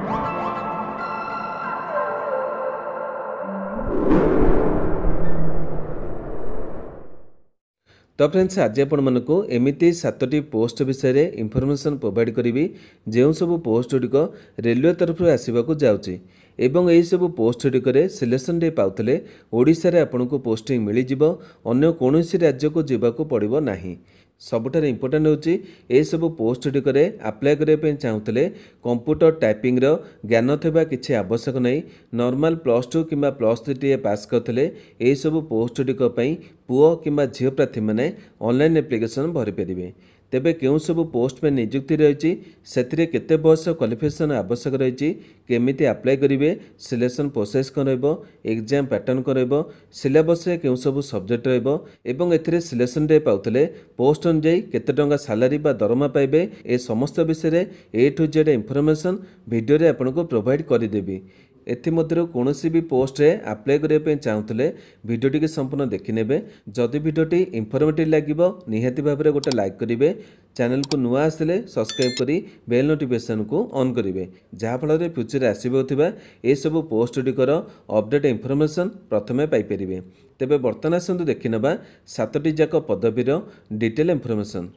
ତ ଫ୍ରେଣ୍ଡସ୍ ଆଜି ଆପଣମାନଙ୍କୁ ଏମିତି ସାତଟି ପୋଷ୍ଟ ବିଷୟରେ ଇନ୍ଫର୍ମେସନ୍ ପ୍ରୋଭାଇଡ଼ କରିବି ଯେଉଁ ସବୁ ପୋଷ୍ଟଗୁଡ଼ିକ ରେଲୱେ ତରଫରୁ ଆସିବାକୁ ଯାଉଛି ଏବଂ ଏହିସବୁ ପୋଷ୍ଟଗୁଡ଼ିକରେ ସିଲେକ୍ସନ୍ ଡେ ପାଉଥିଲେ ଓଡ଼ିଶାରେ ଆପଣଙ୍କୁ ପୋଷ୍ଟିଂ ମିଳିଯିବ ଅନ୍ୟ କୌଣସି ରାଜ୍ୟକୁ ଯିବାକୁ ପଡ଼ିବ ନାହିଁ ସବୁଠାରୁ ଇମ୍ପୋର୍ଟାଣ୍ଟ ହେଉଛି ଏସବୁ ପୋଷ୍ଟ ଗୁଡ଼ିକରେ ଆପ୍ଲାଏ କରିବା ପାଇଁ ଚାହୁଁଥିଲେ କମ୍ପ୍ୟୁଟର ଟାଇପିଂର ଜ୍ଞାନ ଥିବା କିଛି ଆବଶ୍ୟକ ନାହିଁ ନର୍ମାଲ ପ୍ଲସ୍ ଟୁ କିମ୍ବା ପ୍ଲସ୍ ଥ୍ରୀ ଟିଏ ପାସ୍ କରିଥିଲେ ଏହିସବୁ ପୋଷ୍ଟ ଗୁଡ଼ିକ ପାଇଁ ପୁଅ କିମ୍ବା ଝିଅ ପ୍ରାର୍ଥୀମାନେ ଅନଲାଇନ୍ ଆପ୍ଲିକେସନ୍ ଭରିପାରିବେ ତେବେ କେଉଁ ସବୁ ପୋଷ୍ଟ ପାଇଁ ନିଯୁକ୍ତି ରହିଛି ସେଥିରେ କେତେ ବୟସ କ୍ୱାଲିଫିକେସନ୍ ଆବଶ୍ୟକ ରହିଛି କେମିତି ଆପ୍ଲାଏ କରିବେ ସିଲେକ୍ସନ୍ ପ୍ରୋସେସ୍ କ'ଣ ରହିବ ଏକ୍ଜାମ୍ ପ୍ୟାଟର୍ନ କ'ଣ ରହିବ ସିଲେବସ୍ରେ କେଉଁ ସବୁ ସବଜେକ୍ଟ ରହିବ ଏବଂ ଏଥିରେ ସିଲେକ୍ସନ୍ ଡେ ପାଉଥିଲେ ପୋଷ୍ଟ ଅନୁଯାୟୀ କେତେ ଟଙ୍କା ସାଲାରୀ ବା ଦରମା ପାଇବେ ଏ ସମସ୍ତ ବିଷୟରେ ଏ ଟୁ ଜେଡ୍ ଇନ୍ଫର୍ମେସନ୍ ଭିଡ଼ିଓରେ ଆପଣଙ୍କୁ ପ୍ରୋଭାଇଡ଼୍ କରିଦେବି ଏଥିମଧ୍ୟରୁ କୌଣସି ବି ପୋଷ୍ଟରେ ଆପ୍ଲାଏ କରିବା ପାଇଁ ଚାହୁଁଥିଲେ ଭିଡ଼ିଓଟିକୁ ସମ୍ପୂର୍ଣ୍ଣ ଦେଖିନେବେ ଯଦି ଭିଡ଼ିଓଟି ଇନଫର୍ମେଟିଭ୍ ଲାଗିବ ନିହାତି ଭାବରେ ଗୋଟେ ଲାଇକ୍ କରିବେ ଚ୍ୟାନେଲକୁ ନୂଆ ଆସିଲେ ସବସ୍କ୍ରାଇବ୍ କରି ବେଲ୍ ନୋଟିଫିକେସନ୍କୁ ଅନ୍ କରିବେ ଯାହାଫଳରେ ଫ୍ୟୁଚର୍ରେ ଆସିବାକୁ ଥିବା ଏସବୁ ଗୁଡ଼ିକର ଅପଡ଼େଟ୍ ଇନଫର୍ମେସନ୍ ପ୍ରଥମେ ପାଇପାରିବେ ତେବେ ବର୍ତ୍ତମାନ ଆସନ୍ତୁ ଦେଖିନେବା ସାତଟି ଯାକ ପଦବୀର ଡିଟେଲ୍ ଇନଫର୍ମେସନ୍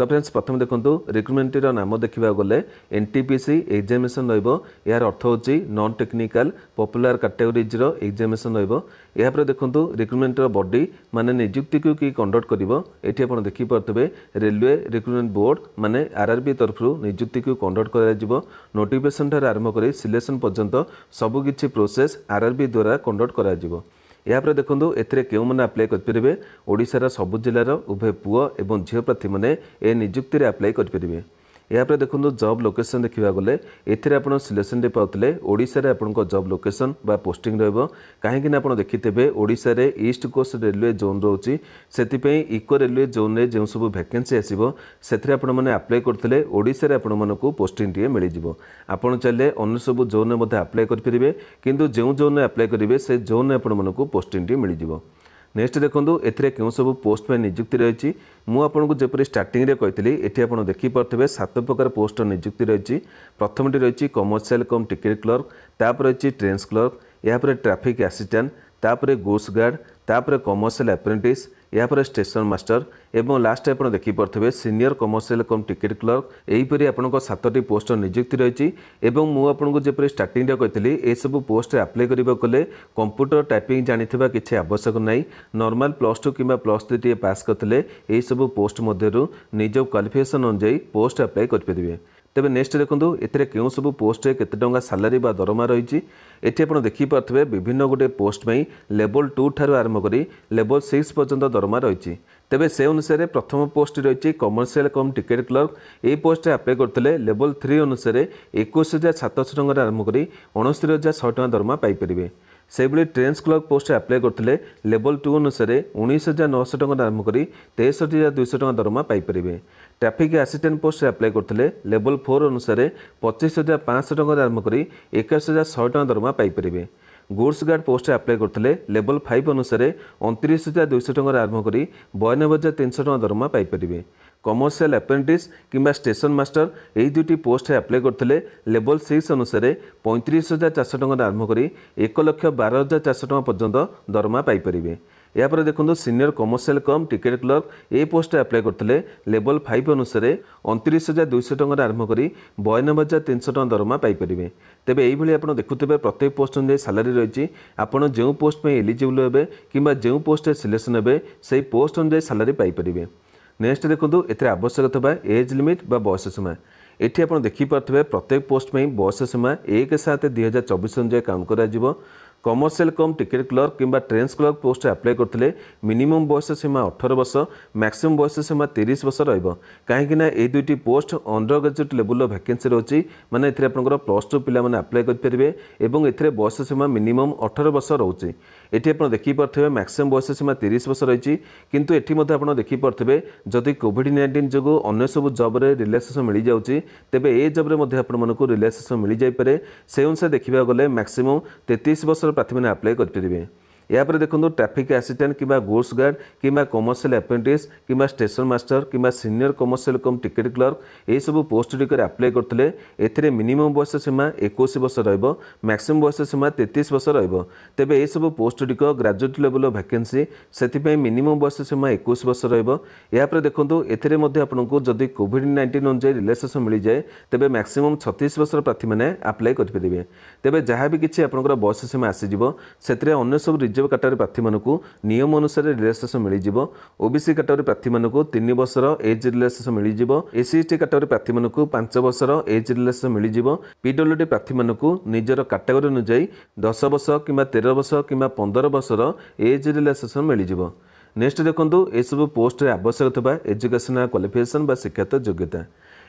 ତ ଫ୍ରେଣ୍ଡସ୍ ପ୍ରଥମେ ଦେଖନ୍ତୁ ରିକ୍ରୁଟମେଣ୍ଟର ନାମ ଦେଖିବାକୁ ଗଲେ N T P C examination ରହିବ ଏହାର ଅର୍ଥ ହେଉଛି ନନ୍ ଟେକ୍ନିକାଲ୍ ପପୁଲାର କାଟେଗୋରିଜ୍ର ଏକ୍ଜାମିନେସନ୍ ରହିବ ଏହାପରେ ଦେଖନ୍ତୁ ରିକ୍ରୁଟମେଣ୍ଟର ବଡି ମାନେ ନିଯୁକ୍ତିକୁ କି କଣ୍ଡକ୍ଟ କରିବ ଏଠି ଆପଣ ଦେଖିପାରୁଥିବେ ରେଲୱେ ରିକ୍ରୁଟମେଣ୍ଟ ବୋର୍ଡ ମାନେ ଆର୍ଆର୍ବି ତରଫରୁ ନିଯୁକ୍ତିକୁ କଣ୍ଡକ୍ଟ କରାଯିବ ନୋଟିଫିକେସନ୍ଠାରୁ ଆରମ୍ଭ କରି ସିଲେକ୍ସନ୍ ପର୍ଯ୍ୟନ୍ତ ସବୁକିଛି ପ୍ରୋସେସ୍ ଆର୍ଆର୍ବି ଦ୍ୱାରା କଣ୍ଡକ୍ଟ କରାଯିବ ଏହାପରେ ଦେଖନ୍ତୁ ଏଥିରେ କେଉଁମାନେ ଆପ୍ଲାଏ କରିପାରିବେ ଓଡ଼ିଶାର ସବୁ ଜିଲ୍ଲାର ଉଭୟ ପୁଅ ଏବଂ ଝିଅ ପ୍ରାର୍ଥୀମାନେ ଏ ନିଯୁକ୍ତିରେ ଆପ୍ଲାଏ କରିପାରିବେ ଏହାପରେ ଦେଖନ୍ତୁ ଜବ୍ ଲୋକେସନ୍ ଦେଖିବାକୁ ଗଲେ ଏଥିରେ ଆପଣ ସିଲେକ୍ସନ୍ଟି ପାଉଥିଲେ ଓଡ଼ିଶାରେ ଆପଣଙ୍କ ଜବ୍ ଲୋକେସନ୍ ବା ପୋଷ୍ଟିଂ ରହିବ କାହିଁକିନା ଆପଣ ଦେଖିଥିବେ ଓଡ଼ିଶାରେ ଇଷ୍ଟ କୋଷ୍ଟ ରେଲୱେ ଜୋନ୍ ରହୁଛି ସେଥିପାଇଁ ଇକୋ ରେଲୱେ ଜୋନ୍ରେ ଯେଉଁ ସବୁ ଭ୍ୟାକେନ୍ସି ଆସିବ ସେଥିରେ ଆପଣମାନେ ଆପ୍ଲାଏ କରିଥିଲେ ଓଡ଼ିଶାରେ ଆପଣମାନଙ୍କୁ ପୋଷ୍ଟିଂଟିଏ ମିଳିଯିବ ଆପଣ ଚାହିଁଲେ ଅନ୍ୟ ସବୁ ଜୋନ୍ରେ ମଧ୍ୟ ଆପ୍ଲାଏ କରିପାରିବେ କିନ୍ତୁ ଯେଉଁ ଜୋନ୍ରେ ଆପ୍ଲାଏ କରିବେ ସେ ଜୋନ୍ରେ ଆପଣମାନଙ୍କୁ ପୋଷ୍ଟିଂଟି ମିଳିଯିବ ନେକ୍ସଟ ଦେଖନ୍ତୁ ଏଥିରେ କେଉଁ ସବୁ ପୋଷ୍ଟ ପାଇଁ ନିଯୁକ୍ତି ରହିଛି ମୁଁ ଆପଣଙ୍କୁ ଯେପରି ଷ୍ଟାର୍ଟିଂରେ କହିଥିଲି ଏଠି ଆପଣ ଦେଖିପାରୁଥିବେ ସାତ ପ୍ରକାର ପୋଷ୍ଟର ନିଯୁକ୍ତି ରହିଛି ପ୍ରଥମଟି ରହିଛି କମର୍ସିଆଲ କମ୍ ଟିକେଟ୍ କ୍ଲର୍କ ତାପରେ ରହିଛି ଟ୍ରେନ୍ସ କ୍ଲର୍କ ଏହାପରେ ଟ୍ରାଫିକ୍ ଆସିଷ୍ଟାଣ୍ଟ ତାପରେ ଗୁସ୍ ଗାର୍ଡ଼ ତାପରେ କମର୍ସିଆଲ ଆପ୍ରେଣ୍ଟିସ୍ ଏହାପରେ ଷ୍ଟେସନ ମାଷ୍ଟର ଏବଂ ଲାଷ୍ଟ ଆପଣ ଦେଖିପାରୁଥିବେ senior commercial cum ticket clerk ଏହିପରି ଆପଣଙ୍କ ସାତଟି ପୋଷ୍ଟର ନିଯୁକ୍ତି ରହିଛି ଏବଂ ମୁଁ ଆପଣଙ୍କୁ ଯେପରି ଷ୍ଟାର୍ଟିଂରେ କହିଥିଲି ଏସବୁ ପୋଷ୍ଟରେ ଆପ୍ଲାଏ କରିବାକୁ ହେଲେ କମ୍ପ୍ୟୁଟର ଟାଇପିଂ ଜାଣିଥିବା କିଛି ଆବଶ୍ୟକ ନାହିଁ ନର୍ମାଲ ପ୍ଲସ୍ ଟୁ କିମ୍ବା ପ୍ଲସ୍ ଥ୍ରୀ ଟିଏ ପାସ୍ କରିଥିଲେ ଏହିସବୁ ପୋଷ୍ଟ ମଧ୍ୟରୁ ନିଜ କ୍ୱାଲିଫିକେସନ୍ ଅନୁଯାୟୀ ପୋଷ୍ଟ ଆପ୍ଲାଏ କରିପାରିବେ ତେବେ ନେକ୍ସଟ ଦେଖନ୍ତୁ ଏଥିରେ କେଉଁ ସବୁ ପୋଷ୍ଟରେ କେତେ ଟଙ୍କା ସାଲାରୀ ବା ଦରମା ରହିଛି ଏଠି ଆପଣ ଦେଖିପାରୁଥିବେ ବିଭିନ୍ନ ଗୋଟିଏ ପୋଷ୍ଟ ପାଇଁ ଲେବଲ୍ ଟୁ ଠାରୁ ଆରମ୍ଭ କରି ଲେବଲ୍ ସିକ୍ସ ପର୍ଯ୍ୟନ୍ତ ଦରମା ରହିଛି ତେବେ ସେ ଅନୁସାରେ ପ୍ରଥମ ପୋଷ୍ଟ ରହିଛି କମର୍ସିଆଲ୍ କମ୍ ଟିକେଟ୍ କ୍ଲର୍କ ଏହି ପୋଷ୍ଟରେ ଆପ୍ଲାଏ କରିଥିଲେ ଲେବଲ୍ ଥ୍ରୀ ଅନୁସାରେ ଏକୋଇଶ ହଜାର ସାତଶହ ଟଙ୍କାରୁ ଆରମ୍ଭ କରି ଅଣସ୍ତରୀ ହଜାର ଶହେ ଟଙ୍କା ଦରମା ପାଇପାରିବେ ସେହିଭଳି ଟ୍ରେନ୍ସ କ୍ଲର୍କ ପୋଷ୍ଟରେ ଆପ୍ଲାଏ କରିଥିଲେ ଲେବଲ୍ ଟୁ ଅନୁସାରେ ଉଣେଇଶ ହଜାର ନଅଶହ ଟଙ୍କା ଆରମ୍ଭ କରି ତେଷଠି ହଜାର ଦୁଇଶହ ଟଙ୍କା ଦରମା ପାଇପାରିବେ ଟ୍ରାଫିକ୍ ଆସିଷ୍ଟାଣ୍ଟ ପୋଷ୍ଟରେ ଆପ୍ଲାଏ କରିଥିଲେ ଲେବଲ୍ ଫୋର୍ ଅନୁସାରେ ପଚିଶ ହଜାର ପାଞ୍ଚଶହ ଟଙ୍କାରୁ ଆରମ୍ଭ କରି ଏକାଅଶ ହଜାର ଶହେ ଟଙ୍କା ଦରମା ପାଇପାରିବେ ଗୁଡ଼ସ ଗାର୍ଡ଼ ପୋଷ୍ଟରେ ଆପ୍ଲାଏ କରିଥିଲେ ଲେବଲ୍ ଫାଇଭ୍ ଅନୁସାରେ ଅଣତିରିଶ ହଜାର ଦୁଇଶହ ଟଙ୍କାରୁ ଆରମ୍ଭ କରି ବୟାନବେ ହଜାର ତିନିଶହ ଟଙ୍କା ଦରମା ପାଇପାରିବେ କମର୍ସିଆଲ୍ ଆପ୍ରେଣ୍ଟିସ୍ କିମ୍ବା ଷ୍ଟେସନ୍ ମାଷ୍ଟର ଏହି ଦୁଇଟି ପୋଷ୍ଟରେ ଆପ୍ଲାଏ କରିଥିଲେ ଲେବଲ୍ ସିକ୍ସ ଅନୁସାରେ ପଇଁତିରିଶ ହଜାର ଚାରିଶହ ଟଙ୍କାରୁ ଆରମ୍ଭ କରି ଏକ ଲକ୍ଷ ବାର ହଜାର ଚାରିଶହ ଟଙ୍କା ପର୍ଯ୍ୟନ୍ତ ଦରମା ପାଇପାରିବେ ଏହାପରେ ଦେଖନ୍ତୁ senior commercial cum ticket clerk ଏ ପୋଷ୍ଟରେ ଆପ୍ଲାଏ କରିଥିଲେ ଲେବଲ୍ ଫାଇଭ୍ ଅନୁସାରେ ଅଣତିରିଶ ହଜାର ଦୁଇଶହ ଟଙ୍କାରୁ ଆରମ୍ଭ କରି ବୟାନବେ ହଜାର ତିନିଶହ ଟଙ୍କା ଦରମା ପାଇପାରିବେ ତେବେ ଏହିଭଳି ଆପଣ ଦେଖୁଥିବେ ପ୍ରତ୍ୟେକ ପୋଷ୍ଟ ଅନୁଯାୟୀ ସାଲାରୀ ରହିଛି ଆପଣ ଯେଉଁ ପୋଷ୍ଟ ପାଇଁ ଏଲିଜିବୁଲ୍ ହେବେ କିମ୍ବା ଯେଉଁ ପୋଷ୍ଟରେ ସିଲେକ୍ସନ୍ ହେବେ ସେହି ପୋଷ୍ଟ ଅନୁଯାୟୀ ସାଲାରୀ ପାଇପାରିବେ ନେକ୍ସଟ ଦେଖନ୍ତୁ ଏଥିରେ ଆବଶ୍ୟକ ଥିବା ଏଜ୍ ଲିମିଟ୍ ବା ବୟସ ସୀମା ଏଠି ଆପଣ ଦେଖିପାରୁଥିବେ ପ୍ରତ୍ୟେକ ପୋଷ୍ଟ ପାଇଁ ବୟସ ସୀମା ଏକ ସାତ ଦୁଇ ହଜାର ଚବିଶ ଅନୁଯାୟୀ କାଉଣ୍ଟ କରାଯିବ কমর্সিয়াল কম ଟିକେଟ୍ କ୍ଲର୍କ କିମ୍ବା ଟ୍ରେନ୍ସ କ୍ଲର୍କ ପୋଷ୍ଟ ଆପ୍ଲାଏ କରିଥିଲେ ମିନିମମ୍ ବୟସ ସୀମା ଅଠର ବର୍ଷ ମ୍ୟାକ୍ସିମମ୍ ବୟସ ସୀମା ତିରିଶ ବର୍ଷ ରହିବ କାହିଁକିନା ଏଇ ଦୁଇଟି ପୋଷ୍ଟ ଅଣ୍ଡର ଗ୍ରାଜୁଏଟ୍ ଲେବୁଲ୍ର ଭ୍ୟାକେନ୍ସି ରହୁଛି ମାନେ ଏଥିରେ ଆପଣଙ୍କର ପ୍ଲସ୍ ଟୁ ପିଲାମାନେ ଆପ୍ଲାଏ କରିପାରିବେ ଏବଂ ଏଥିରେ ବୟସ ସୀମା ମିନିମମ୍ ଅଠର ବର୍ଷ ରହୁଛି ଏଠି ଆପଣ ଦେଖିପାରୁଥିବେ ମ୍ୟାକ୍ସିମମ୍ ବୟସ ସୀମା ତିରିଶ ବର୍ଷ ରହିଛି କିନ୍ତୁ ଏଠି ମଧ୍ୟ ଆପଣ ଦେଖିପାରୁଥିବେ ଯଦି କୋଭିଡ଼ ନାଇଣ୍ଟିନ୍ ଯୋଗୁଁ ଅନ୍ୟ ସବୁ ଜବ୍ରେ ରିଲାକ୍ସେସନ୍ ମିଳିଯାଉଛି ତେବେ ଏ ଜବ୍ରେ ମଧ୍ୟ ଆପଣମାନଙ୍କୁ ରିଲାକ୍ସେସନ୍ ମିଳିଯାଇପାରେ ସେ ଅନୁସାରେ ଦେଖିବାକୁ ଗଲେ ମ୍ୟାକ୍ସିମମ୍ ତେତିଶ ବର୍ଷ ପ୍ରାର୍ଥୀମାନେ ଆପ୍ଲାଏ କରିପାରିବେ ଏହାପରେ ଦେଖନ୍ତୁ ଟ୍ରାଫିକ୍ ଆସିଷ୍ଟାଣ୍ଟ କିମ୍ବା ଗୁଡ୍ସ ଗାର୍ଡ କିମ୍ବା କମର୍ସିଆଲ ଆପେଣ୍ଟିସ୍ କିମ୍ବା ଷ୍ଟେସନ ମାଷ୍ଟର କିମ୍ବା senior commercial cum ticket clerk ଏହିସବୁ ପୋଷ୍ଟ ଗୁଡ଼ିକରେ ଆପ୍ଲାଏ କରିଥିଲେ ଏଥିରେ ମିନିମମ୍ ବୟସ ସୀମା ଏକୋଇଶ ବର୍ଷ ରହିବ ମ୍ୟାକ୍ସିମମ୍ ବୟସ ସୀମା ତେତିଶ ବର୍ଷ ରହିବ ତେବେ ଏହିସବୁ ପୋଷ୍ଟ ଗୁଡ଼ିକ ଗ୍ରାଜୁଏଟ୍ ଲେଭଲର ଭ୍ୟାକେନ୍ସି ସେଥିପାଇଁ ମିନିମମ୍ ବୟସ ସୀମା ଏକୋଇଶ ବର୍ଷ ରହିବ ଏହାପରେ ଦେଖନ୍ତୁ ଏଥିରେ ମଧ୍ୟ ଆପଣଙ୍କୁ ଯଦି କୋଭିଡ୍ ନାଇଣ୍ଟିନ୍ ଅନୁଯାୟୀ ରିଲାକ୍ସେସନ୍ ମିଳିଯାଏ ତେବେ ମ୍ୟାକ୍ସିମମ୍ ଛତିଶ ବର୍ଷର ପ୍ରାର୍ଥୀମାନେ ଆପ୍ଲାଏ କରିପାରିବେ ତେବେ ଯାହା ବି କିଛି ଆପଣଙ୍କର ବୟସ ସୀମା ଆସିଯିବ ସେଥିରେ ଅନ୍ୟ ସବୁ ରିଜନ ଏସ୍ଏଚ୍ଜି କାଟାଗୋରି ପ୍ରାର୍ଥୀମାନଙ୍କୁ ନିୟମ ଅନୁସାରେ ରିଲାକ୍ସେସନ୍ ମିଳିଯିବ ଓବିସି କାଟାଗୋରି ପ୍ରାର୍ଥୀମାନଙ୍କୁ ତିନି ବର୍ଷର ଏଜ୍ ରିଲେସନ୍ ମିଳିଯିବ ଏସ୍ସି ଏସ୍ଟି କାଟାଗୋରି ପ୍ରାର୍ଥୀମାନଙ୍କୁ ପାଞ୍ଚ ବର୍ଷର ଏଜ୍ ରିଲେସନ୍ ମିଳିଯିବ ପିଡବ୍ଲ୍ୟୁଡି ପ୍ରାର୍ଥୀମାନଙ୍କୁ ନିଜର କାଟାଗୋରି ଅନୁଯାୟୀ ଦଶ ବର୍ଷ କିମ୍ବା ତେର ବର୍ଷ କିମ୍ବା ପନ୍ଦର ବର୍ଷର ଏଜ୍ ରିଲାକ୍ସେସନ୍ ମିଳିଯିବ ନେକ୍ସଟ ଦେଖନ୍ତୁ ଏସବୁ ପୋଷ୍ଟରେ ଆବଶ୍ୟକ ଥିବା ଏଜୁକେସନାଲ୍ କ୍ୱାଲିଫିକେସନ୍ ବା ଶିକ୍ଷାତ ଯୋଗ୍ୟତା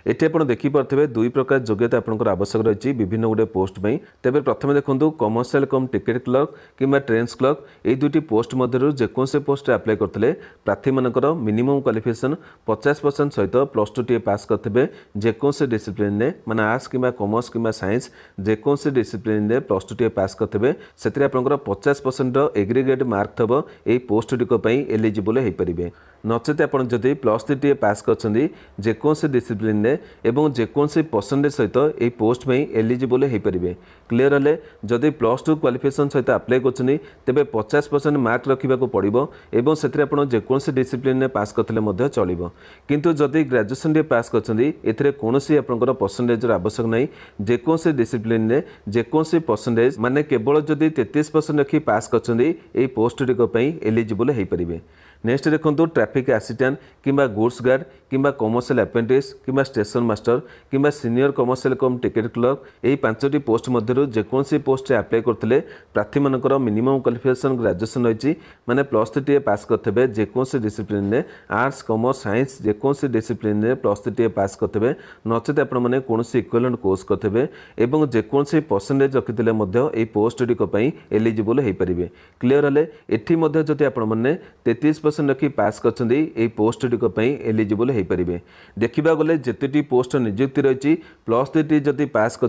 ଏଠି ଆପଣ ଦେଖିପାରୁଥିବେ ଦୁଇ ପ୍ରକାର ଯୋଗ୍ୟତା ଆପଣଙ୍କର ଆବଶ୍ୟକ ରହିଛି ବିଭିନ୍ନ ଗୁଡ଼ିଏ ପୋଷ୍ଟ ପାଇଁ ତେବେ ପ୍ରଥମେ ଦେଖନ୍ତୁ କମର୍ସିଆଲ କମ୍ ଟିକେଟ୍ କ୍ଲର୍କ କିମ୍ବା ଟ୍ରେନ୍ସ କ୍ଲର୍କ ଏହି ଦୁଇଟି ପୋଷ୍ଟ ମଧ୍ୟରୁ ଯେକୌଣସି ପୋଷ୍ଟରେ ଆପ୍ଲାଏ କରିଥିଲେ ପ୍ରାର୍ଥୀମାନଙ୍କର ମିନିମମ୍ କ୍ୱାଲିଫିକେସନ୍ ପଚାଶ ପରସେଣ୍ଟ ସହିତ ପ୍ଲସ୍ ଟୁ ଟିଏ ପାସ୍ କରିଥିବେ ଯେକୌଣସି ଡିସିପ୍ଲିନ୍ରେ ମାନେ ଆର୍ଟ୍ସ କିମ୍ବା କମର୍ସ କିମ୍ବା ସାଇନ୍ସ ଯେକୌଣସି ଡିସିପ୍ଲିନ୍ରେ ପ୍ଲସ୍ ଟୁ ଟିଏ ପାସ୍ କରିଥିବେ ସେଥିରେ ଆପଣଙ୍କର ପଚାଶ ପରସେଣ୍ଟର ଏଗ୍ରିଗେଟ୍ ମାର୍କ ଥିବ ଏହି ପୋଷ୍ଟଟିକ ପାଇଁ ଏଲିଜିବୁଲ୍ ହୋଇପାରିବେ ନଚେତ୍ ଆପଣ ଯଦି ପ୍ଲସ୍ ଥ୍ରୀ ଟିଏ ପାସ୍ କରିଛନ୍ତି ଯେକୌଣସି ଡିସିପ୍ଲିନ୍ରେ ହୋଇପାରିବେ ଏବଂ ଯେକୌଣସି ପରସେଣ୍ଟେଜ୍ ସହିତ ଏହି ପୋଷ୍ଟ ପାଇଁ ଏଲିଜିବଲ୍ ହୋଇପାରିବେ କ୍ଲିଅର୍ ହେଲେ ଯଦି ପ୍ଲସ୍ ଟୁ କ୍ୱାଲିଫିକେସନ୍ ସହିତ ଆପ୍ଲାଏ କରୁଛନ୍ତି ତେବେ ପଚାଶ ପରସେଣ୍ଟ ମାର୍କ ରଖିବାକୁ ପଡ଼ିବ ଏବଂ ସେଥିରେ ଆପଣ ଯେକୌଣସି ଡିସିପ୍ଲିନ୍ରେ ପାସ୍ କରିଥିଲେ ମଧ୍ୟ ଚଳିବ କିନ୍ତୁ ଯଦି ଗ୍ରାଜୁଏସନ୍ରେ ପାସ୍ କରିଛନ୍ତି ଏଥିରେ କୌଣସି ଆପଣଙ୍କର ପରସେଣ୍ଟେଜ୍ର ଆବଶ୍ୟକ ନାହିଁ ଯେକୌଣସି ଡିସିପ୍ଲିନ୍ରେ ଯେକୌଣସି ପରସେଣ୍ଟେଜ୍ ମାନେ କେବଳ ଯଦି ତେତିଶ ପରସେଣ୍ଟ ରଖି ପାସ୍ କରିଛନ୍ତି ଏହି ପୋଷ୍ଟଟିକ ପାଇଁ ଏଲିଜିବଲ୍ ହୋଇପାରିବେ ନେକ୍ସଟ ଦେଖନ୍ତୁ ଟ୍ରାଫିକ୍ ଆସିଷ୍ଟାଣ୍ଟ କିମ୍ବା ଗୁଡ୍ସ ଗାର୍ଡ଼ କିମ୍ବା କମର୍ସିଆଲ ଆପେଣ୍ଟିସ୍ କିମ୍ବା ଷ୍ଟେସନ ମାଷ୍ଟର କିମ୍ବା senior commercial cum ticket clerk ଏହି ପାଞ୍ଚଟି ପୋଷ୍ଟ ମଧ୍ୟରୁ ଯେକୌଣସି ପୋଷ୍ଟରେ ଆପ୍ଲାଏ କରିଥିଲେ ପ୍ରାର୍ଥୀମାନଙ୍କର ମିନିମମ୍ କ୍ୱାଲିଫିକେସନ୍ ଗ୍ରାଜୁଏସନ୍ ରହିଛି ମାନେ ପ୍ଲସ୍ ଥ୍ରୀଟିଏ ପାସ୍ କରିଥିବେ ଯେକୌଣସି ଡିସିପ୍ଲିନ୍ରେ ଆର୍ଟ୍ସ କମର୍ସ ସାଇନ୍ସ ଯେକୌଣସି ଡିସିପ୍ଲିନ୍ରେ ପ୍ଲସ୍ ଥ୍ରୀଟିଏ ପାସ୍ କରିଥିବେ ନଚେତ ଆପଣମାନେ କୌଣସି ଇକ୍ୱାଲେଣ୍ଟ କୋର୍ସ କରିଥିବେ ଏବଂ ଯେକୌଣସି ପରସେଣ୍ଟେଜ୍ ରଖିଥିଲେ ମଧ୍ୟ ଏହି ପୋଷ୍ଟଗୁଡ଼ିକ ପାଇଁ ଏଲିଜିବୁଲ୍ ହୋଇପାରିବେ କ୍ଲିଅର ହେଲେ ଏଠି ମଧ୍ୟ ଯଦି ଆପଣମାନେ ତେତିଶ परसेंट रखि पास करोस्टिकपी एलिजिबल हो पारे देखा गले जितेटी पोस्ट निजुक्ति रही प्लस थ्रीटी जब पास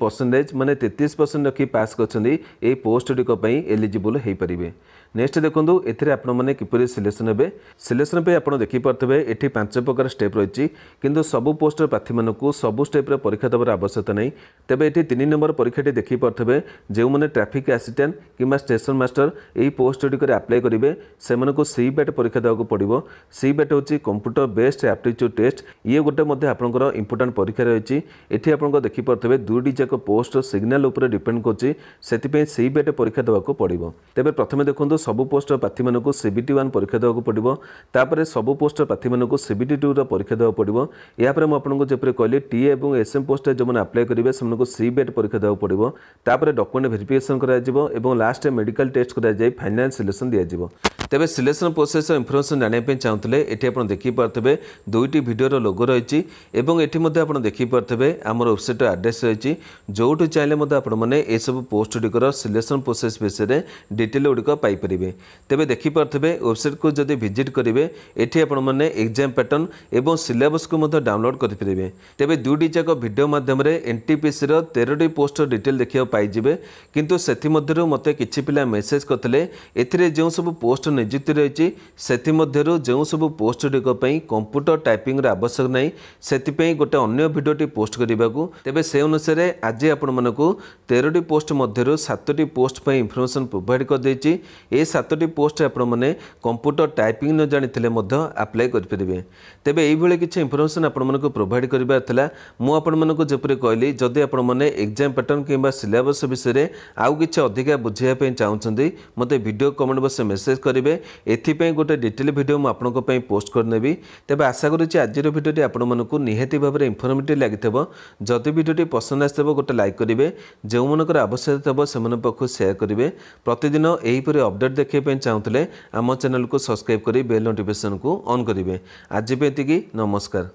परसेंटेज मानते तेतीस परसेंट रखि पास करते पोस्ट करोस्टिकपी एलिजिबल हो पारे ନେକ୍ସଟ ଦେଖନ୍ତୁ ଏଥିରେ ଆପଣମାନେ କିପରି ସିଲେକ୍ସନ୍ ହେବେ ସିଲେକ୍ସନ୍ ପାଇଁ ଆପଣ ଦେଖିପାରୁଥିବେ ଏଠି ପାଞ୍ଚ ପ୍ରକାର ଷ୍ଟେପ୍ ରହିଛି କିନ୍ତୁ ସବୁ ପୋଷ୍ଟର ପ୍ରାର୍ଥୀମାନଙ୍କୁ ସବୁ ଷ୍ଟେପ୍ରେ ପରୀକ୍ଷା ଦେବାର ଆବଶ୍ୟକତା ନାହିଁ ତେବେ ଏଠି ତିନି ନମ୍ବର ପରୀକ୍ଷାଟି ଦେଖିପାରୁଥିବେ ଯେଉଁମାନେ ଟ୍ରାଫିକ୍ ଆସିଷ୍ଟାଣ୍ଟ କିମ୍ବା ଷ୍ଟେସନ୍ ମାଷ୍ଟର ଏହି ପୋଷ୍ଟଗୁଡ଼ିକରେ ଆପ୍ଲାଏ କରିବେ ସେମାନଙ୍କୁ ସି ବ୍ୟାଟ୍ ପରୀକ୍ଷା ଦେବାକୁ ପଡ଼ିବ ସି ବ୍ୟାଟ୍ ହେଉଛି କମ୍ପ୍ୟୁଟର ବେସ୍ଡ ଆପ୍ଟିଚ୍ୟୁଡ୍ ଟେଷ୍ଟ ଇଏ ଗୋଟେ ମଧ୍ୟ ଆପଣଙ୍କର ଇମ୍ପୋର୍ଟାଣ୍ଟ ପରୀକ୍ଷା ରହିଛି ଏଠି ଆପଣଙ୍କ ଦେଖିପାରୁଥିବେ ଦୁଇଟି ଯାକ ପୋଷ୍ଟ ସିଗ୍ନାଲ ଉପରେ ଡିପେଣ୍ଡ କରୁଛି ସେଥିପାଇଁ ସି ବ୍ୟାଟ୍ ପରୀକ୍ଷା ଦେବାକୁ ପଡ଼ିବ ତେବେ ପ୍ରଥମେ ଦେଖନ୍ତୁ ସବୁ ପୋଷ୍ଟର ପ୍ରାର୍ଥୀମାନଙ୍କୁ ସି ବି ଟି ୱାନ୍ ପରୀକ୍ଷା ଦେବାକୁ ପଡ଼ିବ ତାପରେ ସବୁ ପୋଷ୍ଟର ପ୍ରାର୍ଥୀମାନଙ୍କୁ ସି ବି ଟି ଟୁର ପରୀକ୍ଷା ଦେବାକୁ ପଡ଼ିବ ଏହାପରେ ମୁଁ ଆପଣଙ୍କୁ ଯେପରି କହିଲି ଟି ଏବଂ ଏସ୍ଏମ୍ ପୋଷ୍ଟରେ ଯେଉଁମାନେ ଆପ୍ଲାଏ କରିବେ ସେମାନଙ୍କୁ ସି ବି ଏଡ଼୍ ପରୀକ୍ଷା ଦେବାକୁ ପଡ଼ିବ ତାପରେ ଡକୁମେଣ୍ଟ ଭେରିଫିକେସନ୍ କରାଯିବ ଏବଂ ଲାଷ୍ଟରେ ମେଡ଼ିକାଲ ଟେଷ୍ଟ କରାଯାଇ ଫାଇନାଲ୍ ସିଲେକ୍ସନ୍ ଦିଆଯିବ ତେବେ ସିଲେକ୍ସନ୍ ପ୍ରୋସେସ୍ର ଇନ୍ଫର୍ମେସନ୍ ଜାଣିବା ପାଇଁ ଚାହୁଁଥିଲେ ଏଠି ଆପଣ ଦେଖିପାରୁଥିବେ ଦୁଇଟି ଭିଡ଼ିଓର ଲୋଗୋ ରହିଛି ଏବଂ ଏଠି ମଧ୍ୟ ଆପଣ ଦେଖିପାରୁଥିବେ ଆମର ୱେବସାଇଟ୍ର ଆଡ୍ରେସ୍ ରହିଛି ଯେଉଁଠୁ ଚାହିଁଲେ ମଧ୍ୟ ଆପଣମାନେ ଏସବୁ ପୋଷ୍ଟଗୁଡ଼ିକର ସିଲେକ୍ସନ୍ ପ୍ରୋସେସ୍ ବିଷୟରେ ଡିଟେଲ୍ ଗୁଡ଼ିକ ପାଇପାରିବେ পারিবে তেবে দেখিপারে ওয়েবসাইটকু যদি ভিজিট করবে এটি আপনার এক্সাম প্যাটর্ন এবং সিলেবসকু ডাউনলোড করে তেবে দুইটি যাক ভিডিও মাধ্যমে এনটিপিসি তেরোটি পোস্টর ডিটেল দেখা পাইবে কিন্তু সেমধ্যে মতো কিছু পিলা মেসেজ করলে এতে যে সব পোস্ট নিযুক্তি রয়েছে সেমধ্যে যে সব পোস্টগুড়িক কম্পুটর টাইপিংর আবশ্যক নাই সেপাই গোটে অন্য ভিডিওটি পোস্ট করা তেবে সে অনুসারে আজ আপনার তেরোটি পোস্ট মধ্যে সাতটি পোস্ট ইনফরমেশন প্রোভাইড করে দিয়েছি এ সাতটি পোস্ট আপনার কম্পুটর টাইপিং ন জাঁলে আপ্লাই করে পেবে তেম এইভাবে কিছু ইনফরমেসন আপনার প্রোভাইড করা মু আপনার যেপরে কহিলি যদি আপনার এক্সাম প্যাটর্ন কিংবা সিলেবস বিষয়ে আছে অধিকা বুঝাইপা চাহুমান মতো ভিডিও কমেন্ট বক্সে মেসেজ করবে এথিপা গোটে ডিটেল ভিডিও মু আপনার পোস্ট করে নেবি তবে আশা করছি আজের ভিডিওটি আপনার নিহতি ভাবে ইনফরমেটিভ লাগিথ যদি ভিডিওটি পসন্দ আসব গোটে লাইক করবে যে আবশ্যক থাক সে পক্ষ সেয়ার করবে প্রতিদিন এইপরি অপডেট अपडेट देखापी चाहूँ आम चेल को सब्सक्राइब कर बेल नोटिफिकेसन को अन् करेंगे आज पे नमस्कार